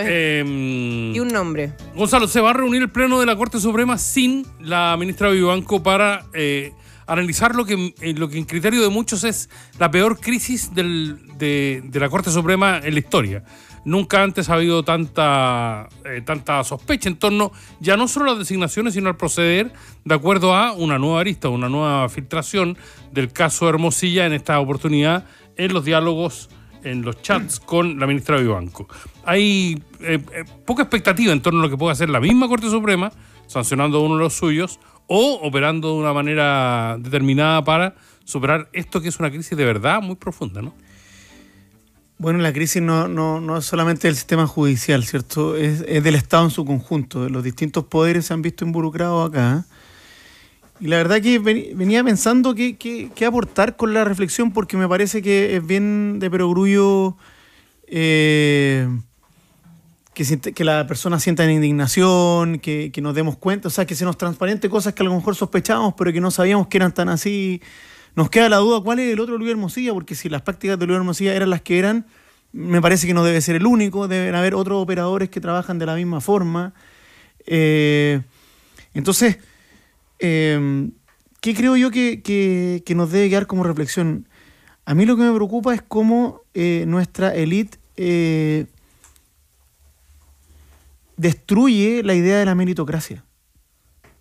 Em, y un nombre. Gonzalo, se va a reunir el Pleno de la Corte Suprema sin la ministra Vivanco para eh, analizar lo que, eh, lo que en criterio de muchos es la peor crisis de, la Corte Suprema en la historia. Nunca antes ha habido tanta, eh, tanta sospecha en torno ya no solo a las designaciones, sino al proceder de acuerdo a una nueva arista, una nueva filtración del caso Hermosilla en esta oportunidad en los diálogos en los chats con la ministra de Vivanco. Hay eh, eh, poca expectativa en torno a lo que pueda hacer la misma Corte Suprema, sancionando a uno de los suyos o operando de una manera determinada para superar esto que es una crisis de verdad muy profunda, ¿no? Bueno, la crisis no, no, no es solamente del sistema judicial, ¿cierto? Es, es, del Estado en su conjunto. Los distintos poderes se han visto involucrados acá. ¿eh? Y la verdad que venía pensando qué, aportar con la reflexión, porque me parece que es bien de perogrullo eh, que, que persona sienta indignación, que, nos demos cuenta, o sea, que se nos transparente cosas que a lo mejor sospechábamos, pero que no sabíamos que eran tan así. Nos queda la duda cuál es el otro Luis Hermosilla, porque si las prácticas de Luis Hermosilla eran las que eran, me parece que no debe ser el único, deben haber otros operadores que trabajan de la misma forma. Eh, entonces, Em, ¿Qué creo yo que, nos debe quedar como reflexión? A mí lo que me preocupa es cómo eh, nuestra élite eh, destruye la idea de la meritocracia.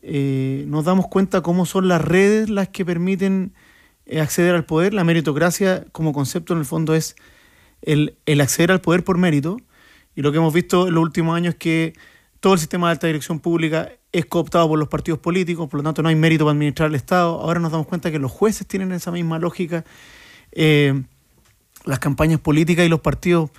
Eh, nos damos cuenta cómo son las redes las que permiten acceder al poder. La meritocracia como concepto en el fondo es el, el acceder al poder por mérito. Y lo que hemos visto en los últimos años es que todo el sistema de alta dirección pública es cooptado por los partidos políticos, por lo tanto no hay mérito para administrar el Estado. Ahora nos damos cuenta que los jueces tienen esa misma lógica. Eh, las campañas políticas y los partidos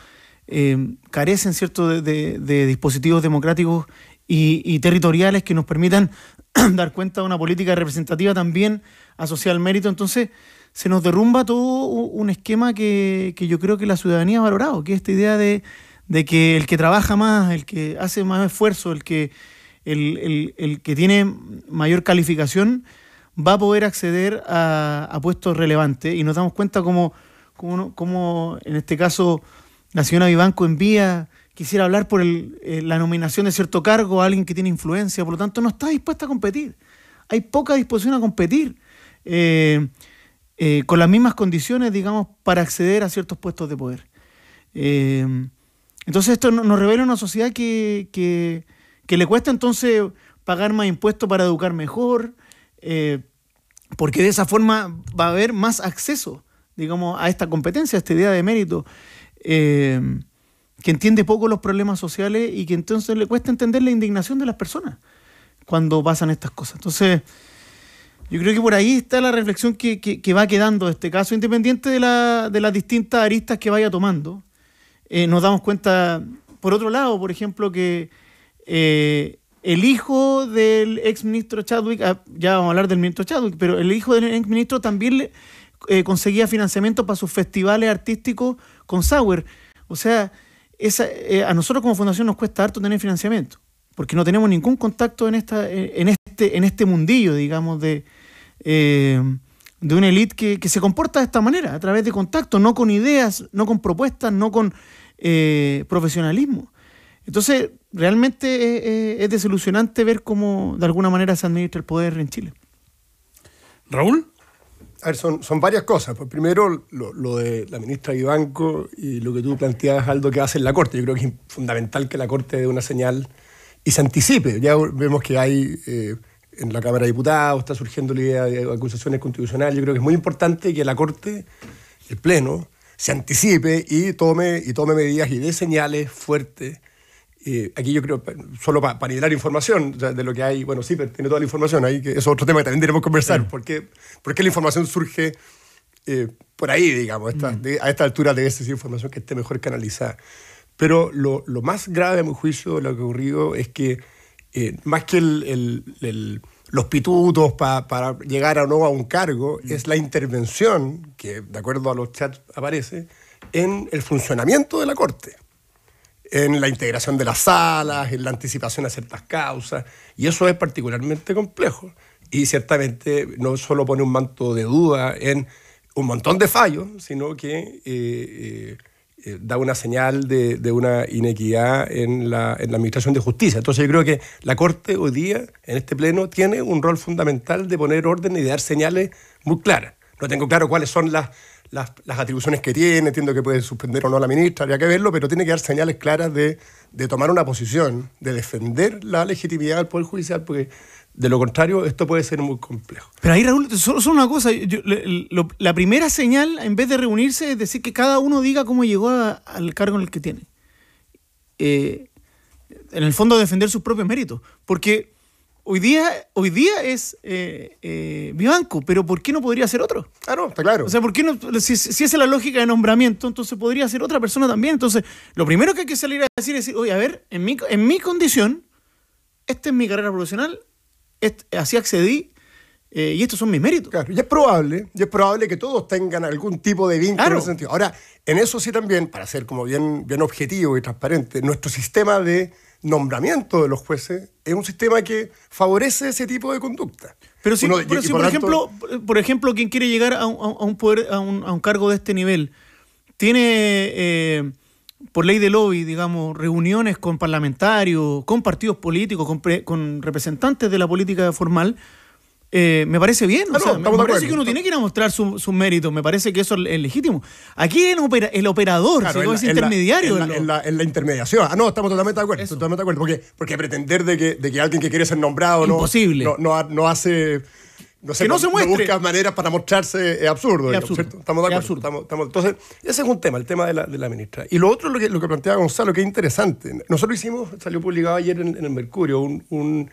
eh, carecen ¿cierto? De, dispositivos democráticos y, territoriales que nos permitan dar cuenta de una política representativa también asociada al mérito. Entonces se nos derrumba todo un esquema que, que yo creo que la ciudadanía ha valorado, que es esta idea de de que el que trabaja más, el que hace más esfuerzo, el que, el, que tiene mayor calificación, va a poder acceder a, puestos relevantes. Y nos damos cuenta como, como, en este caso la señora Vivanco envía, quisiera hablar por eh, la nominación de cierto cargo a alguien que tiene influencia, por lo tanto no está dispuesta a competir. Hay poca disposición a competir. Eh, eh, con las mismas condiciones, digamos, para acceder a ciertos puestos de poder. Entonces esto nos revela una sociedad que, le cuesta entonces pagar más impuestos para educar mejor, eh, porque de esa forma va a haber más acceso, digamos, a esta competencia, a esta idea de mérito, eh, que entiende poco los problemas sociales y que entonces le cuesta entender la indignación de las personas cuando pasan estas cosas. Entonces, yo creo que por ahí está la reflexión que, que, va quedando este caso, independiente de, la, de las distintas aristas que vaya tomando. Eh, nos damos cuenta, por otro lado, por ejemplo, que eh, el hijo del ex ministro Chadwick, ah, ya vamos a hablar del ministro Chadwick, pero el hijo del ex ministro también eh, conseguía financiamiento para sus festivales artísticos con Sauer. O sea, a nosotros como fundación nos cuesta harto tener financiamiento, porque no tenemos ningún contacto en, esta, en, este, en este mundillo, digamos, de de una élite que, que, se comporta de esta manera, a través de contacto, no con ideas, no con propuestas, no con eh, profesionalismo. Entonces, realmente es, desilusionante ver cómo de alguna manera se administra el poder en Chile. Raúl. A ver, son, son varias cosas. Pues primero, lo, lo, de la ministra Ibanco y lo que tú planteabas, Aldo, que hace en la Corte. Yo creo que es fundamental que la Corte dé una señal y se anticipe. Ya vemos que hay eh, en la Cámara de Diputados, está surgiendo la idea de acusaciones constitucionales. Yo creo que es muy importante que la Corte, el Pleno, se anticipe y tome, y tome medidas y dé señales fuertes. Eh, aquí yo creo, solo para, para información de lo que hay, bueno, sí, pero tiene toda la información ahí, que es otro tema que también tenemos que conversar, porque, porque la información surge eh, por ahí, digamos, mm. a esta altura debe ser información que esté mejor canalizada. Pero lo, lo, más grave, a mi juicio, lo que ha ocurrido es que, eh, más que el los pitutos para llegar o no a un cargo, es la intervención, que de acuerdo a los chats aparece, en el funcionamiento de la Corte, en la integración de las salas, en la anticipación a ciertas causas, y eso es particularmente complejo. Y ciertamente no solo pone un manto de duda en un montón de fallos, sino que... Eh, eh, eh, da una señal de, una inequidad en la, administración de justicia. Entonces yo creo que la Corte hoy día, en este pleno, tiene un rol fundamental de poner orden y de dar señales muy claras. No tengo claro cuáles son las, las, las atribuciones que tiene, entiendo que puede suspender o no a la ministra, habría que verlo, pero tiene que dar señales claras de de tomar una posición, de defender la legitimidad del Poder Judicial, porque de lo contrario, esto puede ser muy complejo. Pero ahí, Raúl, solo, una cosa. la primera señal, en vez de reunirse, es decir que cada uno diga cómo llegó al cargo en el que tiene. Eh, en el fondo, defender sus propios méritos. Porque Hoy día, hoy día es mi eh, eh, banco, pero ¿por qué no podría ser otro? Ah, está claro. O sea, ¿por qué no? Si, esa es la lógica de nombramiento, entonces podría ser otra persona también. Entonces, lo primero que hay que salir a decir es, oye, a ver, en mi, en mi condición, esta es mi carrera profesional, así accedí, eh, y estos son mis méritos. Claro, y es probable, y es probable que todos tengan algún tipo de vínculo en ese sentido. Ahora, en eso sí también, para ser como bien, bien objetivo y transparente, nuestro sistema de nombramiento de los jueces es un sistema que favorece ese tipo de conducta. Pero si, por, ejemplo, por ejemplo, quien quiere llegar a un, poder, a un, cargo de este nivel, tiene eh, por ley de lobby, digamos, reuniones con parlamentarios, con partidos políticos, con, con representantes de la política formal eh, me parece bien. me, parece que uno tiene que ir a mostrar sus su méritos, me parece que eso es legítimo. Aquí el, el operador, si es intermediario. En la, intermediación. Ah, no, estamos totalmente de acuerdo. Porque, pretender de que, alguien que quiere ser nombrado no, no, no, hace... No sé, no se muestre. No busca maneras para mostrarse eh, es absurdo. Estamos de acuerdo. entonces, ese es un tema, el tema de la, de la ministra. Y lo otro, lo que, lo que planteaba Gonzalo, que es interesante. Nosotros hicimos, salió publicado ayer en, el Mercurio, un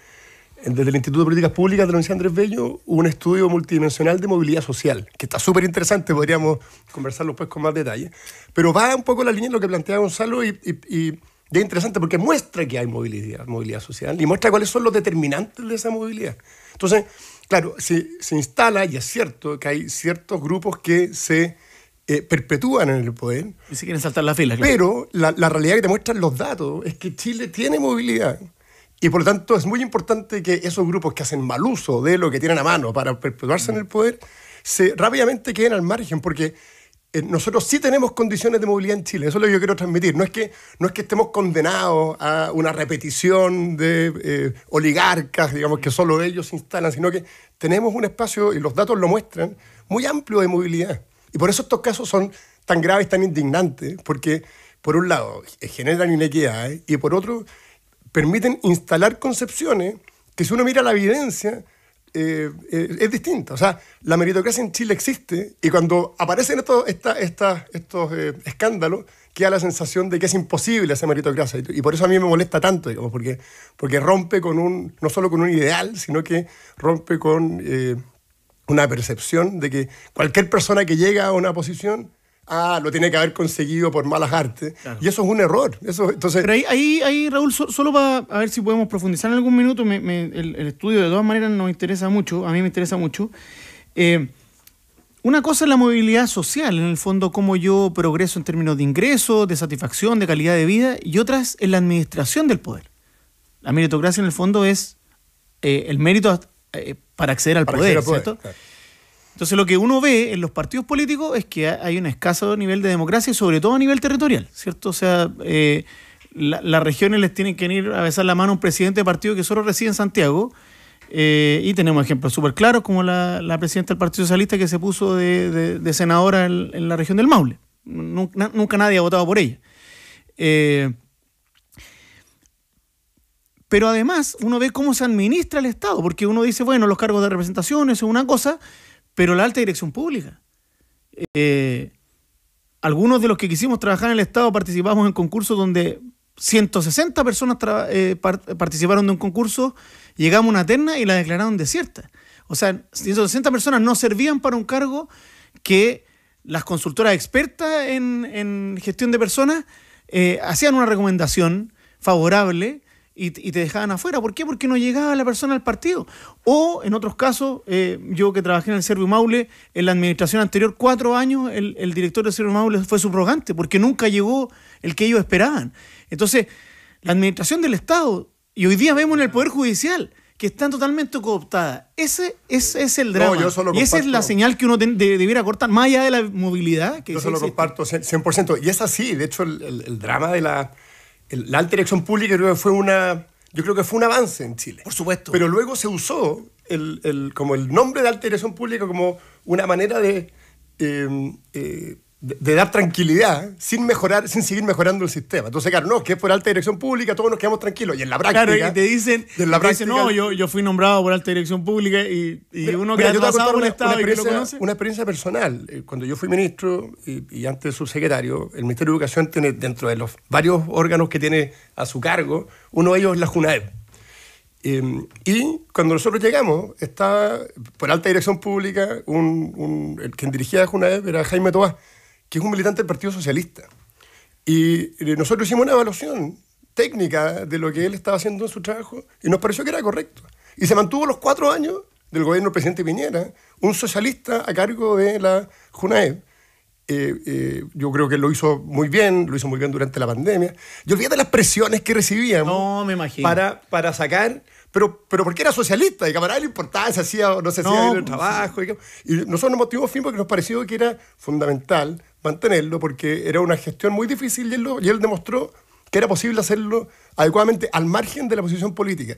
desde el Instituto de Políticas Públicas de la Universidad Andrés Bello un estudio multidimensional de movilidad social, que está súper interesante, podríamos conversarlo pues con más detalle. Pero va un poco la línea de lo que plantea Gonzalo y, y, es interesante porque muestra que hay movilidad, movilidad social y muestra cuáles son los determinantes de esa movilidad. Entonces, claro, se, se instala, y es cierto, que hay ciertos grupos que se eh, perpetúan en el poder. Y se quieren saltar las filas. Claro. Pero la, la realidad que te muestran los datos es que Chile tiene movilidad y por lo tanto es muy importante que esos grupos que hacen mal uso de lo que tienen a mano para perpetuarse en el poder, se rápidamente queden al margen, porque eh, nosotros sí tenemos condiciones de movilidad en Chile, eso es lo que yo quiero transmitir. No es que, no es que estemos condenados a una repetición de eh, oligarcas, digamos, que solo ellos instalan, sino que tenemos un espacio, y los datos lo muestran, muy amplio de movilidad. Y por eso estos casos son tan graves, tan indignantes, porque por un lado eh, generan inequidad, y por otro permiten instalar concepciones que si uno mira la evidencia eh, eh, es distinta. O sea, la meritocracia en Chile existe y cuando aparecen estos, estos eh, escándalos queda la sensación de que es imposible esa meritocracia y, y, por eso a mí me molesta tanto, digamos, porque, porque rompe con un, no solo con un ideal, sino que rompe con una percepción de que cualquier persona que llega a una posición ah, lo tiene que haber conseguido por malas artes. Y eso es un error. Eso, entonces... Pero ahí, ahí, Raúl, solo para a ver si podemos profundizar en algún minuto, el, estudio de todas maneras nos interesa mucho, a mí me interesa mucho. Eh, una cosa es la movilidad social, en el fondo, cómo yo progreso en términos de ingresos, de satisfacción, de calidad de vida, y otra es la administración del poder. La meritocracia, en el fondo, es eh, el mérito eh, para acceder al poder, ¿cierto? Entonces lo que uno ve en los partidos políticos es que hay un escaso nivel de democracia, sobre todo a nivel territorial, ¿cierto? O sea, eh, las regiones les tienen que ir a besar la mano a un presidente de partido que solo reside en Santiago. Eh, y tenemos ejemplos súper claros como la, presidenta del Partido Socialista que se puso de, de, senadora en, la región del Maule. Nunca, nadie ha votado por ella. Eh, pero además uno ve cómo se administra el Estado, porque uno dice, bueno, los cargos de representación, eso es una cosa, pero la alta dirección pública. Eh, algunos de los que quisimos trabajar en el Estado participamos en concursos donde 160 personas eh, participaron de un concurso, llegamos a una terna y la declararon desierta. O sea, 160 personas no servían para un cargo que las consultoras expertas en, gestión de personas eh, hacían una recomendación favorable y, te dejaban afuera. ¿Por qué? Porque no llegaba la persona al partido. O en otros casos, eh, yo que trabajé en el Servio Maule, en la administración anterior, cuatro años, el, director del Servio Maule fue subrogante porque nunca llegó el que ellos esperaban. Entonces, la administración del Estado, y hoy día vemos en el Poder Judicial, que están totalmente cooptadas. Ese, es el drama. y esa es la señal que uno debiera cortar, más allá de la movilidad. Que yo se lo comparto 100%, Y es así, de hecho, el drama de la la alteración pública creo que fue una, yo creo que fue un avance en Chile. Por supuesto. Pero luego se usó el, como el nombre de alteración pública como una manera de eh, eh, de, dar tranquilidad sin mejorar, sin seguir mejorando el sistema. Entonces, claro, no, que es por alta dirección pública, todos nos quedamos tranquilos. Y en la práctica. Claro, y te dicen, en la no, yo, fui nombrado por alta dirección pública y, y uno que ha una, Una experiencia personal. Eh, cuando yo fui ministro y, y antes subsecretario, el Ministerio de Educación tiene, dentro de los varios órganos que tiene a su cargo, uno de ellos es la JUNAEP. Em, y cuando nosotros llegamos, estaba por alta dirección pública, un, el quien dirigía la Junaev era Jaime Tobá, que es un militante del Partido Socialista. Y nosotros hicimos una evaluación técnica de lo que él estaba haciendo en su trabajo y nos pareció que era correcto. Y se mantuvo los cuatro años del gobierno del presidente Piñera, un socialista a cargo de la Junae. Eh, eh, yo creo que lo hizo muy bien, lo hizo muy bien durante la pandemia. Y olvídate las presiones que recibíamos Para, para sacar, pero, pero porque era socialista, y camarada le importaba, se hacía o no se hacía el trabajo. Y, nosotros nos motivamos fin porque nos pareció que era fundamental mantenerlo, porque era una gestión muy difícil y él demostró que era posible hacerlo adecuadamente al margen de la posición política.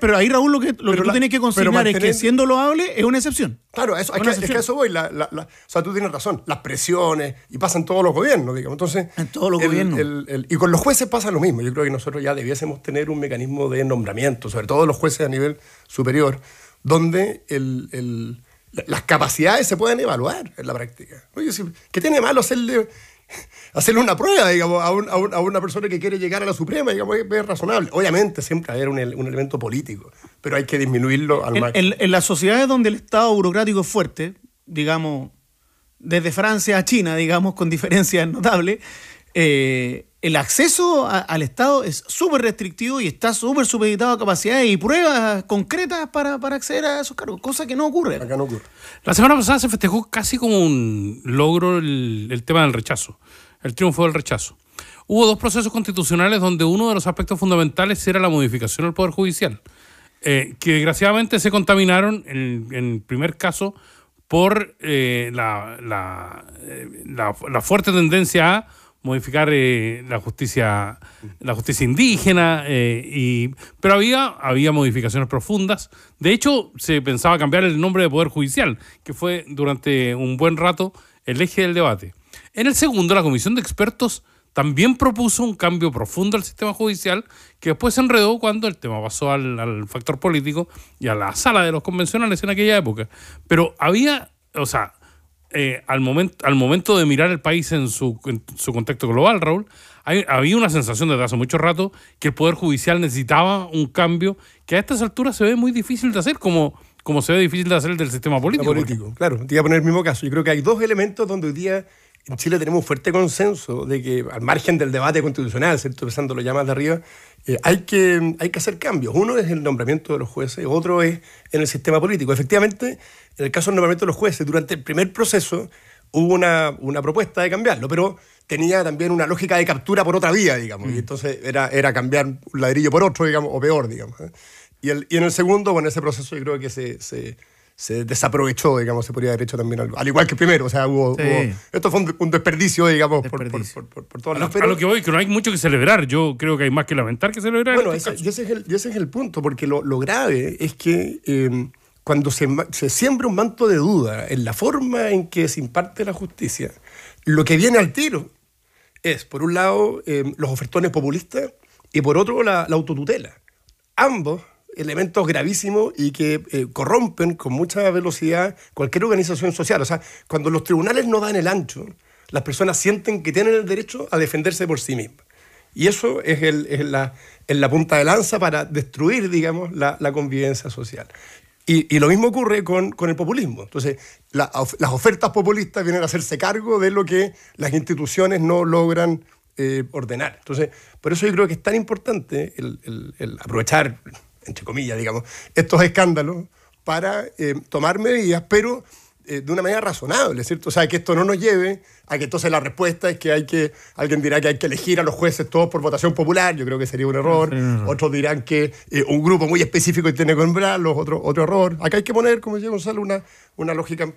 pero ahí, Raúl, lo que, lo que tú tienes que considerar es que siendo loable es una excepción. Claro, eso, es, que, a eso voy. o sea, tú tienes razón. Las presiones, y pasan todos los gobiernos, digamos. Entonces, en todos los gobiernos. y con los jueces pasa lo mismo. Yo creo que nosotros ya debiésemos tener un mecanismo de nombramiento, sobre todo los jueces a nivel superior, donde las capacidades se pueden evaluar en la práctica. Oye, ¿qué tiene malo hacerle hacerle una prueba, a, una persona que quiere llegar a la Suprema, digamos, es, razonable. Obviamente siempre hay un, elemento político, pero hay que disminuirlo al en, máximo. En, en, las sociedades donde el Estado burocrático es fuerte, digamos, desde Francia a China, digamos, con diferencias notables, eh, el acceso al Estado es súper restrictivo y está súper supeditado a capacidades y pruebas concretas para, acceder a esos cargos, cosa que no ocurre. no La semana pasada se festejó casi como un logro el, tema del rechazo, el triunfo del rechazo. Hubo dos procesos constitucionales donde uno de los aspectos fundamentales era la modificación del Poder Judicial, eh, que desgraciadamente se contaminaron, en, el primer caso, por eh, eh, la, la fuerte tendencia a modificar eh, la justicia la justicia indígena eh, y pero había había modificaciones profundas de hecho se pensaba cambiar el nombre de poder judicial que fue durante un buen rato el eje del debate en el segundo la comisión de expertos también propuso un cambio profundo al sistema judicial que después se enredó cuando el tema pasó al, al factor político y a la sala de los convencionales en aquella época pero había o sea eh, al, momento, al momento de mirar el país en su, contexto global, Raúl, había una sensación desde hace mucho rato que el Poder Judicial necesitaba un cambio que a estas alturas se ve muy difícil de hacer, como, como se ve difícil de hacer el del sistema político. político claro, te iba a poner el mismo caso. Yo creo que hay dos elementos donde hoy día en Chile tenemos un fuerte consenso de que, al margen del debate constitucional, ¿cierto? Pensándolo lo más de arriba, eh, hay, que, hay que hacer cambios. Uno es el nombramiento de los jueces, otro es en el sistema político. Efectivamente, en el caso del nombramiento de los jueces, durante el primer proceso hubo una, una propuesta de cambiarlo, pero tenía también una lógica de captura por otra vía, digamos. Y mm. entonces era, era cambiar un ladrillo por otro, digamos, o peor, digamos. ¿eh? Y, el, y en el segundo, bueno, ese proceso yo creo que se se desaprovechó, digamos, se podría derecho también Al igual que primero, o sea, hubo. esto fue un, desperdicio, digamos, por, por, por, por todas las lo, a lo que voy, que no hay mucho que celebrar. Yo creo que hay más que lamentar que celebrar. Bueno, este ese, es el, punto, porque lo, grave es que. Eh, cuando se, se, siembra un manto de duda en la forma en que se imparte la justicia, lo que viene al tiro es, por un lado, eh, los ofertones populistas y por otro, la, la autotutela. Ambos elementos gravísimos y que eh, corrompen con mucha velocidad cualquier organización social. O sea, cuando los tribunales no dan el ancho, las personas sienten que tienen el derecho a defenderse por sí mismas. Y eso es, el, la, punta de lanza para destruir, digamos, la, convivencia social. Y, lo mismo ocurre con, el populismo. Entonces, las ofertas populistas vienen a hacerse cargo de lo que las instituciones no logran eh, ordenar. Entonces, por eso yo creo que es tan importante el aprovechar entre comillas, digamos, estos escándalos para eh, tomar medidas, pero eh, de una manera razonable, ¿cierto? O sea, que esto no nos lleve a que entonces la respuesta es que hay que, alguien dirá que hay que elegir a los jueces todos por votación popular, yo creo que sería un error, otros dirán que eh, un grupo muy específico tiene que nombrarlos, otro, otro error. Acá hay que poner, como decía Gonzalo, una, una lógica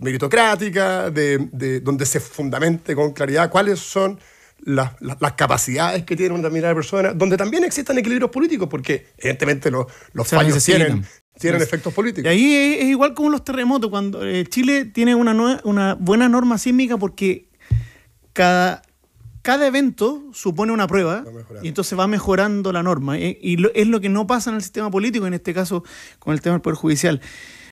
meritocrática, de, de, donde se fundamente con claridad cuáles son las, capacidades que tiene una mirada de persona, donde también existan equilibrios políticos, porque evidentemente los, los fallos tienen, tienen efectos políticos. Y ahí es, igual como los terremotos, cuando eh, Chile tiene una, una buena norma sísmica porque cada, cada evento supone una prueba y entonces va mejorando la norma. Eh, y es lo que no pasa en el sistema político, en este caso con el tema del Poder Judicial.